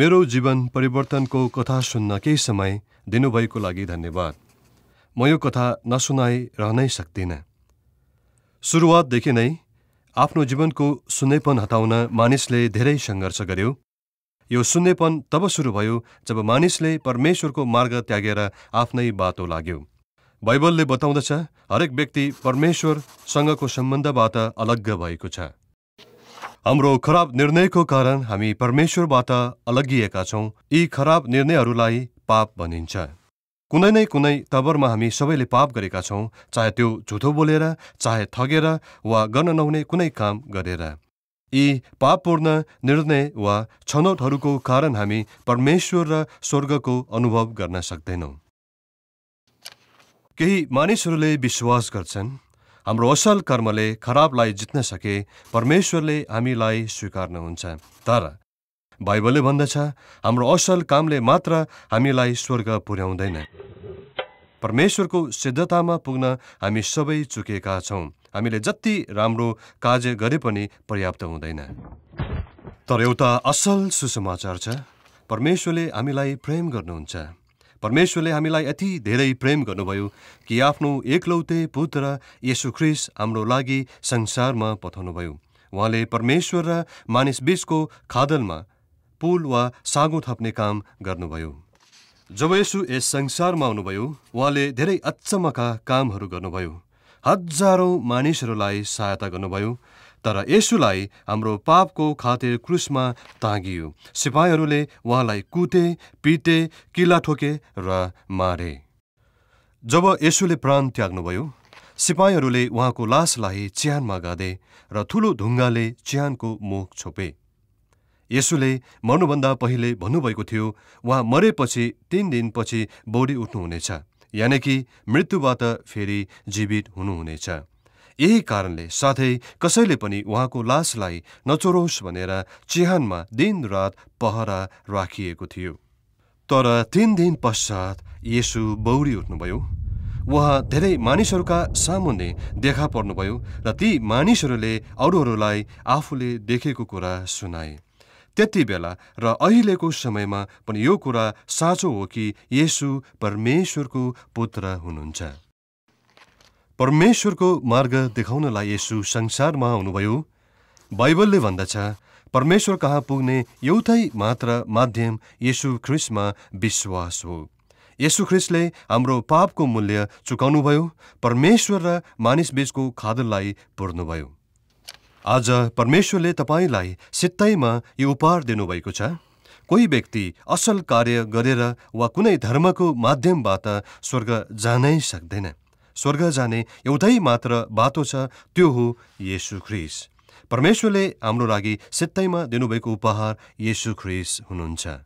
मेरो जीवन परिवर्तनको कथा सुन्न केही समय दिनुभएको लागि धन्यवाद म यो कथा रहनै सक्दिनँ सुरुवातदेखि नै आफ्नो जीवनको सुन्नेपन हटाउन मानिसले धेरै सङ्घर्ष गर्यो यो सुन्नेपन तब सुरु भयो जब मानिसले परमेश्वरको मार्ग त्यागेर आफ्नै बाटो लाग्यो बाइबलले बताउँदछ हरेक व्यक्ति परमेश्वरसँगको सम्बन्धबाट अलग्ग भएको छ हाम्रो खराब निर्णयको कारण हामी परमेश्वरबाट अलगिएका छौँ यी खराब निर्णयहरूलाई पाप भनिन्छ कुनै न कुनै तबरमा हामी सबैले पाप गरेका छौँ चाहे त्यो झुठो बोलेर चाहे ठगेर वा गर्न नहुने कुनै काम गरेर यी पापपूर्ण निर्णय वा छनौटहरूको कारण हामी परमेश्वर र स्वर्गको अनुभव गर्न सक्दैनौँ केही मानिसहरूले विश्वास गर्छन् हाम्रो असल कर्मले खराबलाई जित्न सके परमेश्वरले हामीलाई स्वीकार्नुहुन्छ तर बाइबलले भन्दछ हाम्रो असल कामले मात्र हामीलाई स्वर्ग पुर्याउँदैन परमेश्वरको सिद्धतामा पुग्न हामी सबै चुकेका छौँ हामीले जति राम्रो कार्य गरे पनि पर्याप्त हुँदैन तर एउटा असल सुसमाचार छ परमेश्वरले हामीलाई प्रेम गर्नुहुन्छ परमेश्वरले हामीलाई यति धेरै प्रेम गर्नुभयो कि आफ्नो एकलौते पुत्र ख्रिस हाम्रो लागि संसारमा पठाउनुभयो उहाँले परमेश्वर र मानिस मानिसबीचको खादलमा पुल वा सागो थप्ने काम गर्नुभयो जब यसु यस संसारमा आउनुभयो उहाँले धेरै अचम्मका कामहरू गर्नुभयो हजारौँ मानिसहरूलाई सहायता गर्नुभयो तर यसुलाई हाम्रो पापको खातिर क्रुसमा तागियो सिपाहीहरूले उहाँलाई कुते पिटे किल्ला ठोके र मारे जब यसुले प्राण त्याग्नुभयो सिपाहीहरूले उहाँको लासलाई चिहानमा गादे र ठुलो ढुङ्गाले चिहानको मुख छोपे यसुले मर्नुभन्दा पहिले भन्नुभएको थियो उहाँ मरेपछि तिन दिनपछि बौडी उठ्नुहुनेछ यानि कि मृत्युबाट फेरि जीवित हुनुहुनेछ यही कारणले साथै कसैले पनि उहाँको लासलाई नचोरोस् भनेर चिहानमा दिनरात पहरा राखिएको थियो तर तिन दिन पश्चात यसु बौरी उठ्नुभयो उहाँ धेरै मानिसहरूका सामुन्ने देखा पर्नुभयो र ती मानिसहरूले अरूहरूलाई आफूले देखेको कुरा सुनाए त्यति बेला र अहिलेको समयमा पनि यो कुरा साँचो हो कि येसु परमेश्वरको पुत्र हुनुहुन्छ परमेश्वरको मार्ग देखाउनलाई यसु संसारमा आउनुभयो बाइबलले भन्दछ परमेश्वर कहाँ पुग्ने एउटै मात्र माध्यम यसु ख्रिस्टमा विश्वास हो यसु ख्रिस्टले हाम्रो पापको मूल्य चुकाउनुभयो परमेश्वर र मानिसबीचको खादललाई पुर्नुभयो आज परमेश्वरले तपाईँलाई सित्तैमा यो उपहार दिनुभएको छ कोही व्यक्ति असल कार्य गरेर वा कुनै धर्मको माध्यमबाट स्वर्ग जानै सक्दैन स्वर्ग जाने एउटै मात्र बाटो छ त्यो हो येसु ख्रिस परमेश्वरले हाम्रो लागि सित्तैमा दिनुभएको उपहार येसु ख्रिस हुनुहुन्छ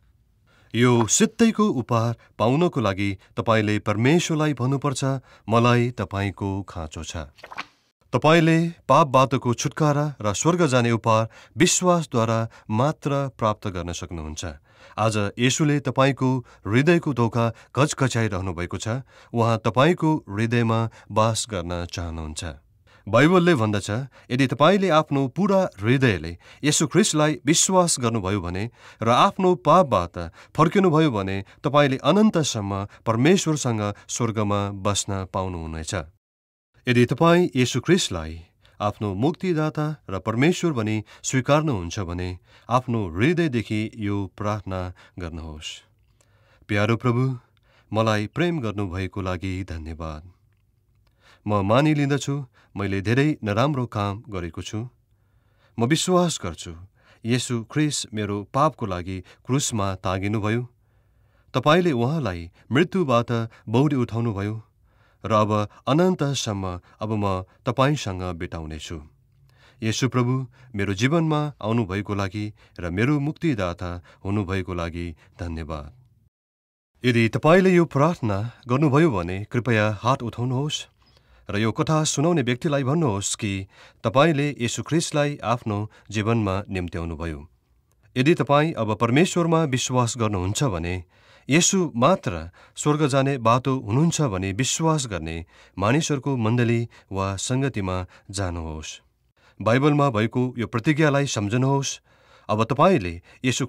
यो सित्तैको उपहार पाउनको लागि तपाईँले परमेश्वरलाई भन्नुपर्छ मलाई तपाईँको खाँचो छ तपाईँले पापबाटको छुटकारा र स्वर्ग जाने उपहार विश्वासद्वारा मात्र प्राप्त गर्न सक्नुहुन्छ आज यसुले तपाईँको हृदयको धोका घचघच्याइरहनु भएको छ उहाँ तपाईँको हृदयमा बास गर्न चाहनुहुन्छ बाइबलले भन्दछ यदि तपाईँले आफ्नो पुरा हृदयले यसु ख्रिसलाई विश्वास गर्नुभयो भने र आफ्नो पापबाट फर्किनुभयो भने तपाईँले अनन्तसम्म परमेश्वरसँग स्वर्गमा बस्न पाउनुहुनेछ यदि तपाईँ यसु क्रिस्टलाई आफ्नो मुक्तिदाता र परमेश्वर भनी स्वीकार्नुहुन्छ भने आफ्नो हृदयदेखि यो प्रार्थना गर्नुहोस् प्यारो प्रभु मलाई प्रेम गर्नुभएको लागि धन्यवाद म मानिलिँदछु मैले धेरै नराम्रो काम गरेको छु म विश्वास गर्छु यसु ख्रिस मेरो पापको लागि क्रुसमा तागिनुभयो तपाईँले उहाँलाई मृत्युबाट बौडी उठाउनुभयो र अब अनन्तसम्म अब म तपाईँसँग बिताउनेछु यसु प्रभु मेरो जीवनमा आउनुभएको लागि र मेरो मुक्तिदाता हुनुभएको लागि धन्यवाद यदि तपाईँले यो प्रार्थना गर्नुभयो भने कृपया हात उठाउनुहोस् र यो कथा सुनाउने व्यक्तिलाई भन्नुहोस् कि तपाईँले यसु ख्रिस्टलाई आफ्नो जीवनमा निम्त्याउनुभयो यदि तपाईँ अब परमेश्वरमा विश्वास गर्नुहुन्छ भने यसु मात्र स्वर्ग जाने बाटो हुनुहुन्छ भने विश्वास गर्ने मानिसहरूको मण्डली वा सङ्गतिमा जानुहोस् बाइबलमा भएको यो प्रतिज्ञालाई सम्झनुहोस् अब तपाईँले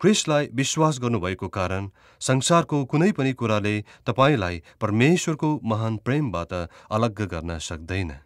ख्रिस्टलाई विश्वास गर्नुभएको कारण संसारको कुनै पनि कुराले तपाईँलाई परमेश्वरको महान प्रेमबाट अलग्ग गर्न सक्दैन